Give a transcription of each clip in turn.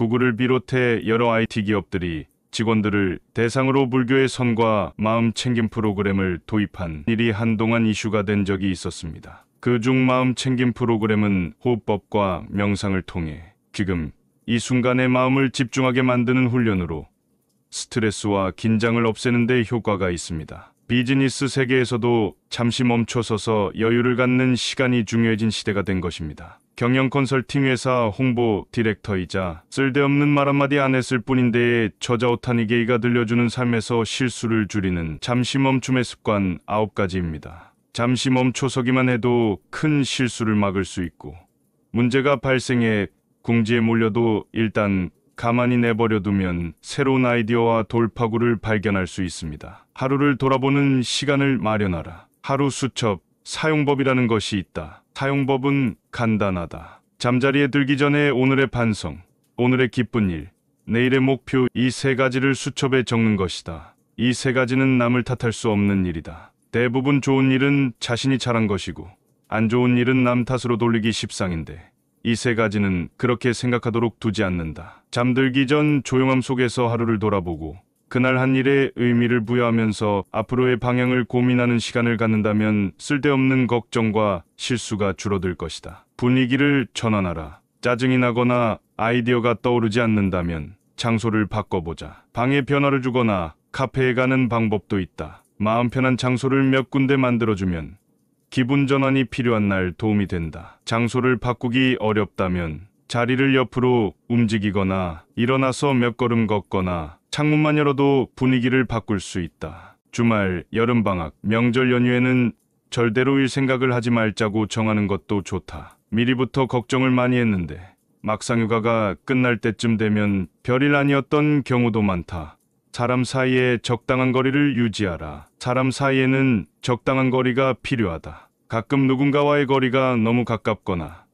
구글을 비롯해 여러 IT 기업들이 직원들을 대상으로 불교의 선과 마음 챙김 프로그램을 도입한 일이 한동안 이슈가 된 적이 있었습니다. 그중 마음 챙김 프로그램은 호흡법과 명상을 통해 지금 이 순간의 마음을 집중하게 만드는 훈련으로 스트레스와 긴장을 없애는 데 효과가 있습니다. 비즈니스 세계에서도 잠시 멈춰서서 여유를 갖는 시간이 중요해진 시대가 된 것입니다. 경영 컨설팅 회사 홍보 디렉터이자 쓸데없는 말 한마디 안 했을 뿐인데 저자 오타니 게이가 들려주는 삶에서 실수를 줄이는 잠시 멈춤의 습관 9가지입니다. 잠시 멈춰서기만 해도 큰 실수를 막을 수 있고 문제가 발생해 궁지에 몰려도 일단 가만히 내버려두면 새로운 아이디어와 돌파구를 발견할 수 있습니다. 하루를 돌아보는 시간을 마련하라. 하루 수첩 사용법이라는 것이 있다. 사용법은 간단하다. 잠자리에 들기 전에 오늘의 반성, 오늘의 기쁜 일, 내일의 목표 이 세 가지를 수첩에 적는 것이다. 이 세 가지는 남을 탓할 수 없는 일이다. 대부분 좋은 일은 자신이 잘한 것이고 안 좋은 일은 남 탓으로 돌리기 십상인데 이 세 가지는 그렇게 생각하도록 두지 않는다. 잠들기 전 조용함 속에서 하루를 돌아보고 그날 한 일에 의미를 부여하면서 앞으로의 방향을 고민하는 시간을 갖는다면 쓸데없는 걱정과 실수가 줄어들 것이다. 분위기를 전환하라. 짜증이 나거나 아이디어가 떠오르지 않는다면 장소를 바꿔보자. 방에 변화를 주거나 카페에 가는 방법도 있다. 마음 편한 장소를 몇 군데 만들어주면 기분 전환이 필요한 날 도움이 된다. 장소를 바꾸기 어렵다면 자리를 옆으로 움직이거나 일어나서 몇 걸음 걷거나 창문만 열어도 분위기를 바꿀 수 있다. 주말, 여름방학, 명절 연휴에는 절대로일 생각을 하지 말자고 정하는 것도 좋다. 미리부터 걱정을 많이 했는데 막상 휴가가 끝날 때쯤 되면 별일 아니었던 경우도 많다. 사람 사이에 적당한 거리를 유지하라. 사람 사이에는 적당한 거리가 필요하다. 가끔 누군가와의 거리가 너무 가깝거나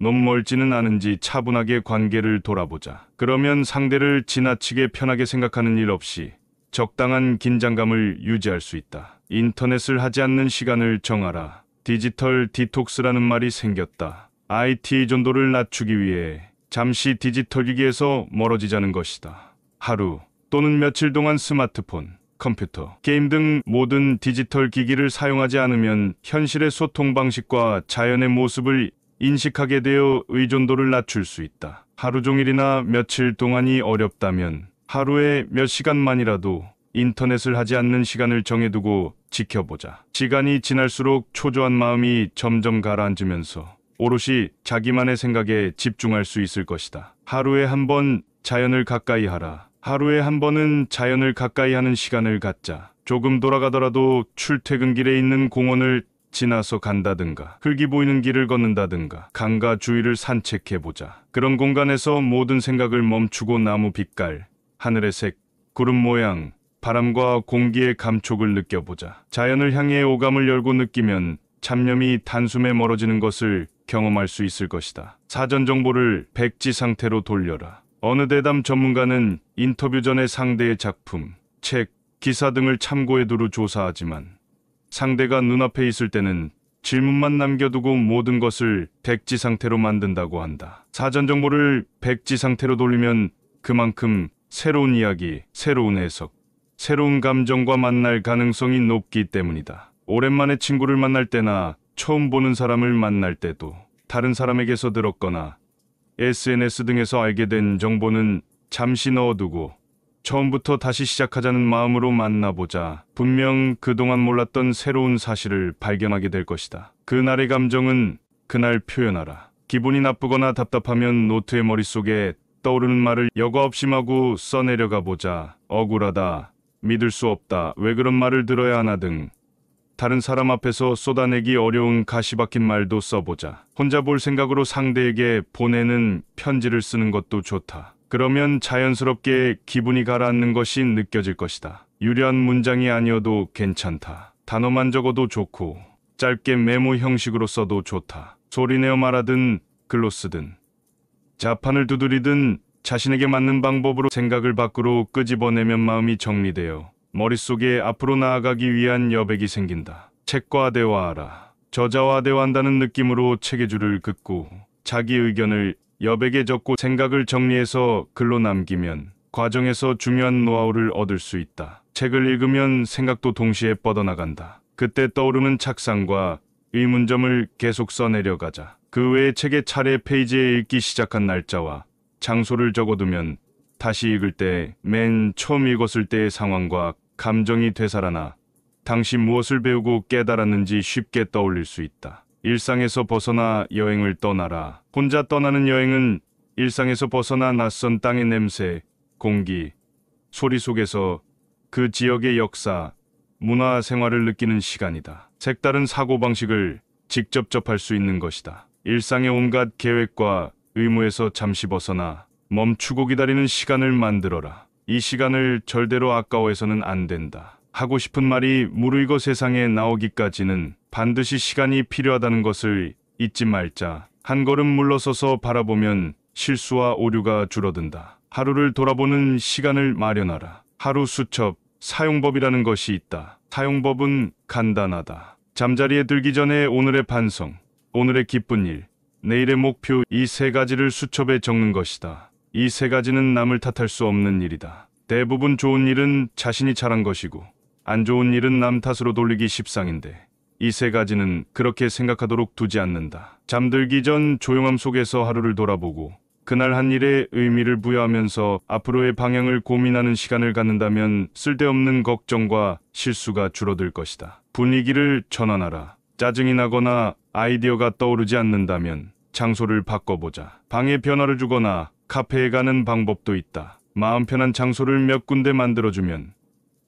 눈멀지는 않은지 차분하게 관계를 돌아보자. 그러면 상대를 지나치게 편하게 생각하는 일 없이 적당한 긴장감을 유지할 수 있다. 인터넷을 하지 않는 시간을 정하라. 디지털 디톡스라는 말이 생겼다. IT 전도를 낮추기 위해 잠시 디지털 기기에서 멀어지자는 것이다. 하루 또는 며칠 동안 스마트폰, 컴퓨터, 게임 등 모든 디지털 기기를 사용하지 않으면 현실의 소통 방식과 자연의 모습을 인식하게 되어 의존도를 낮출 수 있다. 하루 종일이나 며칠 동안이 어렵다면 하루에 몇 시간만이라도 인터넷을 하지 않는 시간을 정해두고 지켜보자. 시간이 지날수록 초조한 마음이 점점 가라앉으면서 오롯이 자기만의 생각에 집중할 수 있을 것이다. 하루에 한 번 자연을 가까이 하라. 하루에 한 번은 자연을 가까이 하는 시간을 갖자. 조금 돌아가더라도 출퇴근길에 있는 공원을 지나서 간다든가 흙이 보이는 길을 걷는다든가 강가 주위를 산책해보자. 그런 공간에서 모든 생각을 멈추고 나무 빛깔, 하늘의 색, 구름 모양, 바람과 공기의 감촉을 느껴보자. 자연을 향해 오감을 열고 느끼면 잡념이 단숨에 멀어지는 것을 경험할 수 있을 것이다. 사전 정보를 백지 상태로 돌려라. 어느 대담 전문가는 인터뷰 전에 상대의 작품, 책, 기사 등을 참고해 두루 조사하지만 상대가 눈앞에 있을 때는 질문만 남겨두고 모든 것을 백지 상태로 만든다고 한다. 사전 정보를 백지 상태로 돌리면 그만큼 새로운 이야기, 새로운 해석, 새로운 감정과 만날 가능성이 높기 때문이다. 오랜만에 친구를 만날 때나 처음 보는 사람을 만날 때도 다른 사람에게서 들었거나 SNS 등에서 알게 된 정보는 잠시 넣어두고 처음부터 다시 시작하자는 마음으로 만나보자. 분명 그동안 몰랐던 새로운 사실을 발견하게 될 것이다. 그날의 감정은 그날 표현하라. 기분이 나쁘거나 답답하면 노트의 머릿속에 떠오르는 말을 여과 없이 마구 써내려가 보자. 억울하다. 믿을 수 없다. 왜 그런 말을 들어야 하나 등. 다른 사람 앞에서 쏟아내기 어려운 가시박힌 말도 써보자. 혼자 볼 생각으로 상대에게 보내는 편지를 쓰는 것도 좋다. 그러면 자연스럽게 기분이 가라앉는 것이 느껴질 것이다. 유려한 문장이 아니어도 괜찮다. 단어만 적어도 좋고 짧게 메모 형식으로 써도 좋다. 소리내어 말하든 글로 쓰든 자판을 두드리든 자신에게 맞는 방법으로 생각을 밖으로 끄집어내면 마음이 정리되어 머릿속에 앞으로 나아가기 위한 여백이 생긴다. 책과 대화하라. 저자와 대화한다는 느낌으로 책의 줄을 긋고 자기 의견을 여백에 적고 생각을 정리해서 글로 남기면 과정에서 중요한 노하우를 얻을 수 있다. 책을 읽으면 생각도 동시에 뻗어나간다. 그때 떠오르는 착상과 의문점을 계속 써내려가자. 그 외에 책의 차례 페이지에 읽기 시작한 날짜와 장소를 적어두면 다시 읽을 때 맨 처음 읽었을 때의 상황과 감정이 되살아나 당시 무엇을 배우고 깨달았는지 쉽게 떠올릴 수 있다. 일상에서 벗어나 여행을 떠나라. 혼자 떠나는 여행은 일상에서 벗어나 낯선 땅의 냄새, 공기, 소리 속에서 그 지역의 역사, 문화 생활을 느끼는 시간이다. 색다른 사고방식을 직접 접할 수 있는 것이다. 일상의 온갖 계획과 의무에서 잠시 벗어나 멈추고 기다리는 시간을 만들어라. 이 시간을 절대로 아까워해서는 안 된다. 하고 싶은 말이 무르익어 세상에 나오기까지는 반드시 시간이 필요하다는 것을 잊지 말자. 한 걸음 물러서서 바라보면 실수와 오류가 줄어든다. 하루를 돌아보는 시간을 마련하라. 하루 수첩, 사용법이라는 것이 있다. 사용법은 간단하다. 잠자리에 들기 전에 오늘의 반성, 오늘의 기쁜 일, 내일의 목표 이 세 가지를 수첩에 적는 것이다. 이 세 가지는 남을 탓할 수 없는 일이다. 대부분 좋은 일은 자신이 잘한 것이고 안 좋은 일은 남 탓으로 돌리기 십상인데 이세 가지는 그렇게 생각하도록 두지 않는다. 잠들기 전 조용함 속에서 하루를 돌아보고 그날 한 일에 의미를 부여하면서 앞으로의 방향을 고민하는 시간을 갖는다면 쓸데없는 걱정과 실수가 줄어들 것이다. 분위기를 전환하라. 짜증이 나거나 아이디어가 떠오르지 않는다면 장소를 바꿔보자. 방에 변화를 주거나 카페에 가는 방법도 있다. 마음 편한 장소를 몇 군데 만들어주면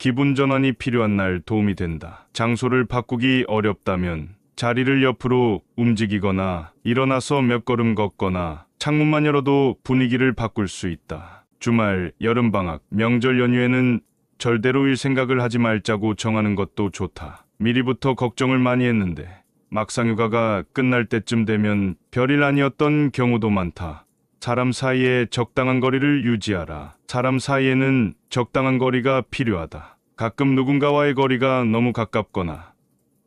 기분 전환이 필요한 날 도움이 된다. 장소를 바꾸기 어렵다면 자리를 옆으로 움직이거나 일어나서 몇 걸음 걷거나 창문만 열어도 분위기를 바꿀 수 있다. 주말, 여름방학, 명절 연휴에는 절대로 일 생각을 하지 말자고 정하는 것도 좋다. 미리부터 걱정을 많이 했는데 막상 휴가가 끝날 때쯤 되면 별일 아니었던 경우도 많다. 사람 사이에 적당한 거리를 유지하라. 사람 사이에는 적당한 거리가 필요하다. 가끔 누군가와의 거리가 너무 가깝거나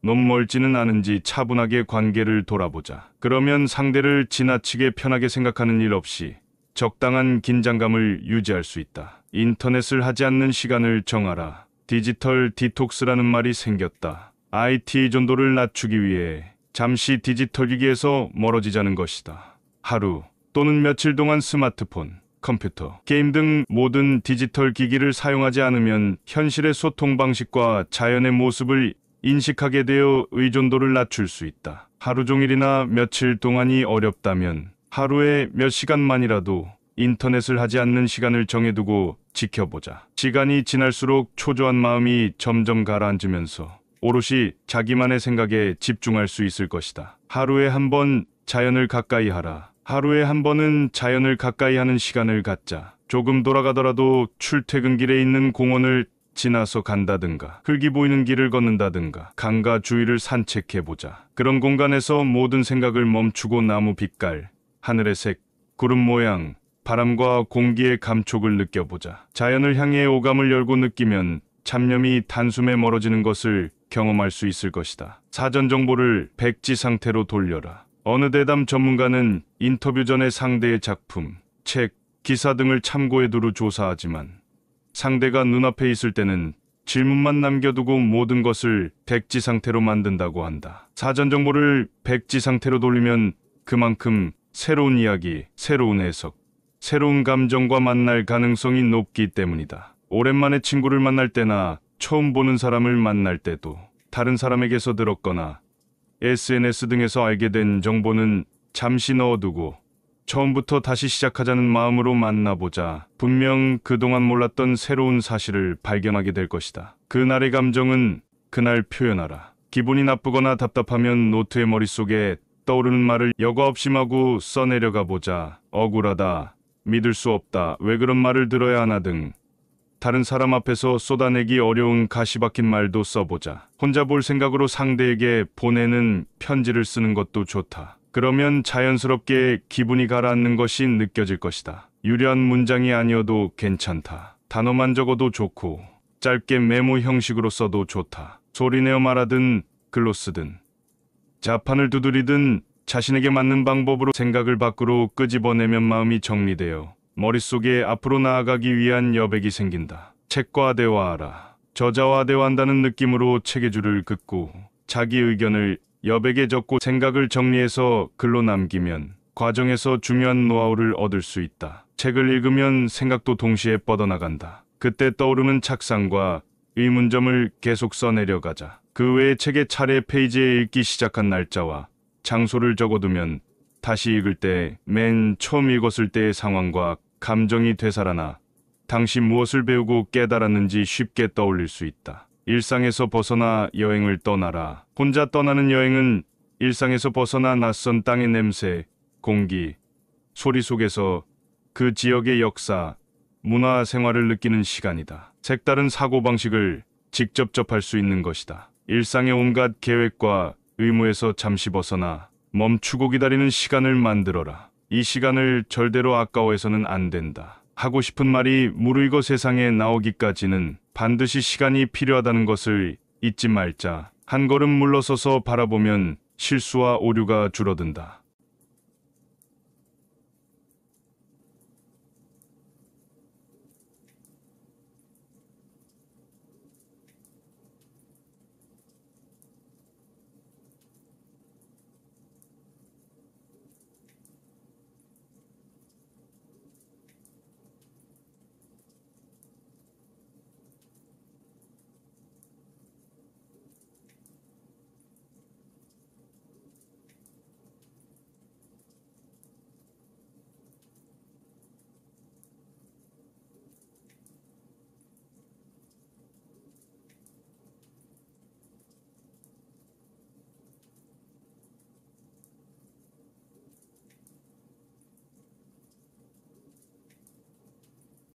너무 멀지는 않은지 차분하게 관계를 돌아보자. 그러면 상대를 지나치게 편하게 생각하는 일 없이 적당한 긴장감을 유지할 수 있다. 인터넷을 하지 않는 시간을 정하라. 디지털 디톡스라는 말이 생겼다. IT 존도를 낮추기 위해 잠시 디지털 기기에서 멀어지자는 것이다. 하루 또는 며칠 동안 스마트폰, 컴퓨터, 게임 등 모든 디지털 기기를 사용하지 않으면 현실의 소통 방식과 자연의 모습을 인식하게 되어 의존도를 낮출 수 있다. 하루 종일이나 며칠 동안이 어렵다면 하루에 몇 시간만이라도 인터넷을 하지 않는 시간을 정해두고 지켜보자. 시간이 지날수록 초조한 마음이 점점 가라앉으면서 오롯이 자기만의 생각에 집중할 수 있을 것이다. 하루에 한 번 자연을 가까이 하라. 하루에 한 번은 자연을 가까이 하는 시간을 갖자. 조금 돌아가더라도 출퇴근 길에 있는 공원을 지나서 간다든가 흙이 보이는 길을 걷는다든가 강가 주위를 산책해보자. 그런 공간에서 모든 생각을 멈추고 나무 빛깔, 하늘의 색, 구름 모양, 바람과 공기의 감촉을 느껴보자. 자연을 향해 오감을 열고 느끼면 잡념이 단숨에 멀어지는 것을 경험할 수 있을 것이다. 사전 정보를 백지 상태로 돌려라. 어느 대담 전문가는 인터뷰 전에 상대의 작품, 책, 기사 등을 참고해두루 조사하지만 상대가 눈앞에 있을 때는 질문만 남겨두고 모든 것을 백지 상태로 만든다고 한다. 사전 정보를 백지 상태로 돌리면 그만큼 새로운 이야기, 새로운 해석, 새로운 감정과 만날 가능성이 높기 때문이다. 오랜만에 친구를 만날 때나 처음 보는 사람을 만날 때도 다른 사람에게서 들었거나 SNS 등에서 알게 된 정보는 잠시 넣어두고 처음부터 다시 시작하자는 마음으로 만나보자 분명 그동안 몰랐던 새로운 사실을 발견하게 될 것이다. 그날의 감정은 그날 표현하라. 기분이 나쁘거나 답답하면 노트의 머릿속에 떠오르는 말을 여과 없이 마구 써내려가 보자. 억울하다. 믿을 수 없다. 왜 그런 말을 들어야 하나 등 다른 사람 앞에서 쏟아내기 어려운 가시박힌 말도 써보자. 혼자 볼 생각으로 상대에게 보내는 편지를 쓰는 것도 좋다. 그러면 자연스럽게 기분이 가라앉는 것이 느껴질 것이다. 유려한 문장이 아니어도 괜찮다. 단어만 적어도 좋고 짧게 메모 형식으로 써도 좋다. 소리내어 말하든 글로 쓰든 자판을 두드리든 자신에게 맞는 방법으로 생각을 밖으로 끄집어내면 마음이 정리되어 머릿속에 앞으로 나아가기 위한 여백이 생긴다. 책과 대화하라. 저자와 대화한다는 느낌으로 책의 줄을 긋고 자기 의견을 여백에 적고 생각을 정리해서 글로 남기면 과정에서 중요한 노하우를 얻을 수 있다. 책을 읽으면 생각도 동시에 뻗어나간다. 그때 떠오르는 착상과 의문점을 계속 써내려가자. 그 외에 책의 차례 페이지에 읽기 시작한 날짜와 장소를 적어두면 다시 읽을 때 맨 처음 읽었을 때의 상황과 감정이 되살아나 당시 무엇을 배우고 깨달았는지 쉽게 떠올릴 수 있다. 일상에서 벗어나 여행을 떠나라. 혼자 떠나는 여행은 일상에서 벗어나 낯선 땅의 냄새, 공기, 소리 속에서 그 지역의 역사, 문화 생활을 느끼는 시간이다. 색다른 사고방식을 직접 접할 수 있는 것이다. 일상의 온갖 계획과 의무에서 잠시 벗어나 멈추고 기다리는 시간을 만들어라. 이 시간을 절대로 아까워해서는 안 된다. 하고 싶은 말이 무르익어 세상에 나오기까지는 반드시 시간이 필요하다는 것을 잊지 말자. 한 걸음 물러서서 바라보면 실수와 오류가 줄어든다.